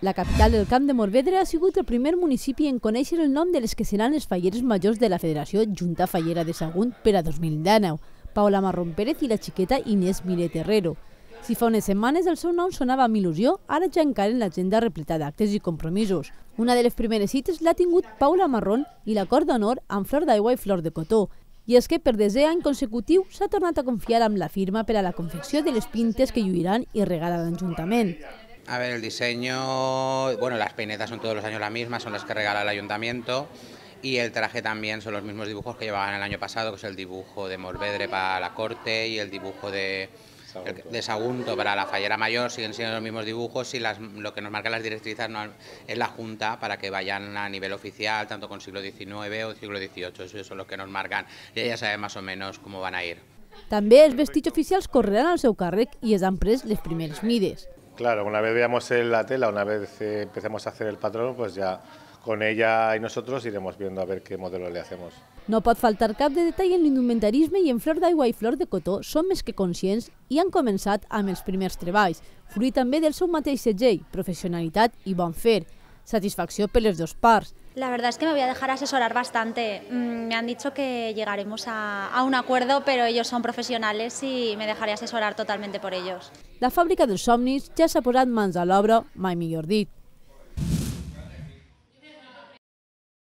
La capital del Camp de Morvedre ha sigut el primer municipi en conèixer el nom de les que seran les falleres majors de la Federació Junta Fallera de Sagunt per a 2019, Paula Marrón Pérez i la xiqueta Inés Miret Herrero. Si fa unes setmanes el seu nom sonava amb il·lusió, ara ja encara en l'agenda repleta d'actes i compromisos. Una de les primeres cites l'ha tingut Paula Marrón i l'acord d'honor amb Flor d'Aigua i Flor de Cotó, i és que per desè any consecutiu s'ha tornat a confiar amb la firma per a la confecció de les pintes que lluiran i regalen l'Ajuntament. A ver, el diseño, bueno, las peinetas son todos los años las mismas, son las que regala el ayuntamiento y el traje también son los mismos dibujos que llevaban el año pasado, que es el dibujo de Morvedre para la corte y el dibujo de, Sagunto. para la fallera mayor, siguen siendo los mismos dibujos y las, lo que nos marcan las directrices es la junta para que vayan a nivel oficial, tanto con siglo XIX o siglo XVIII, eso es lo que nos marcan y ella sabe más o menos cómo van a ir. También es vestido oficial correran al seu càrrec y es han pres les primeres mides. Claro, una vez veamos la tela, una vez eh, empecemos a hacer el patrón, pues ya con ella y nosotros iremos viendo a ver qué modelo le hacemos. No pot faltar cap de detall en l'indumentarisme i en Flor d'Aigua i Flor de Cotó són més que conscients i han començat amb els primers treballs, fruit també del seu mateix segell, professionalitat i bon fer. Satisfacció per les dos parts, la verdad es que me voy a dejar asesorar bastante. Mm, me han dicho que llegaremos a, a, un acuerdo, pero ellos son profesionales i me dejaré asesorar totalmente por ellos. La fàbrica dels somnis ja s'ha posat mans a l'obra, mai millor dit.